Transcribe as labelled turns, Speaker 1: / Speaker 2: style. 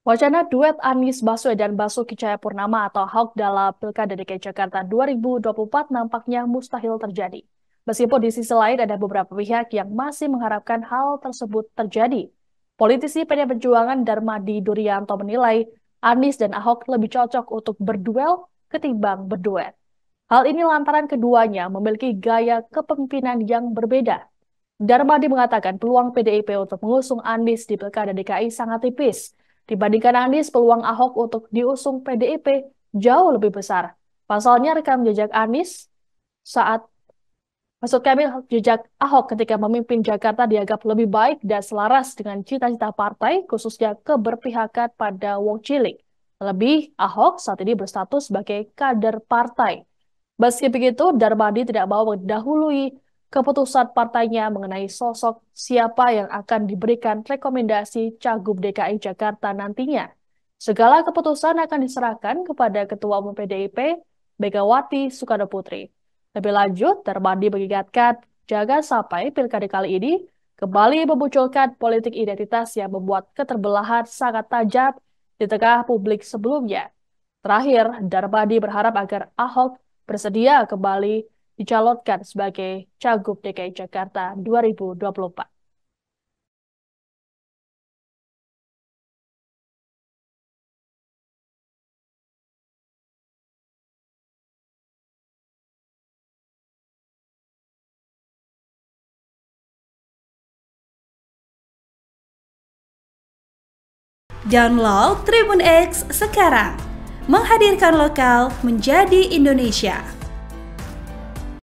Speaker 1: Wacana duet Anies Baswedan Basuki Cahayapurnama atau Ahok dalam Pilkada DKI Jakarta 2024 nampaknya mustahil terjadi. Meskipun di sisi lain ada beberapa pihak yang masih mengharapkan hal tersebut terjadi. Politisi PD Perjuangan Darmadi Durianto menilai Anies dan Ahok lebih cocok untuk berduel ketimbang berduet. Hal ini lantaran keduanya memiliki gaya kepemimpinan yang berbeda. Darmadi mengatakan peluang PDIP untuk mengusung Anies di Pilkada DKI sangat tipis, Dibandingkan Anies, peluang Ahok untuk diusung PDIP jauh lebih besar. Pasalnya rekam jejak Anies saat Maksud kami, jejak Ahok ketika memimpin Jakarta dianggap lebih baik dan selaras dengan cita-cita partai, khususnya keberpihakan pada wong cilik. Lebih, Ahok saat ini berstatus sebagai kader partai. Meski begitu, Darmadi tidak mau mendahului keputusan partainya mengenai sosok siapa yang akan diberikan rekomendasi Cagub DKI Jakarta nantinya. Segala keputusan akan diserahkan kepada Ketua Umum PDIP, Megawati Soekarno Putri. Lebih lanjut, Termandi mengingatkan, jaga sampai pilkada kali ini kembali memunculkan politik identitas yang membuat keterbelahan sangat tajam di tengah publik sebelumnya. Terakhir, Darmadi berharap agar Ahok bersedia kembali dicalonkan sebagai Cagup DKI Jakarta 2024. Download Tribun X sekarang. Menghadirkan lokal menjadi Indonesia.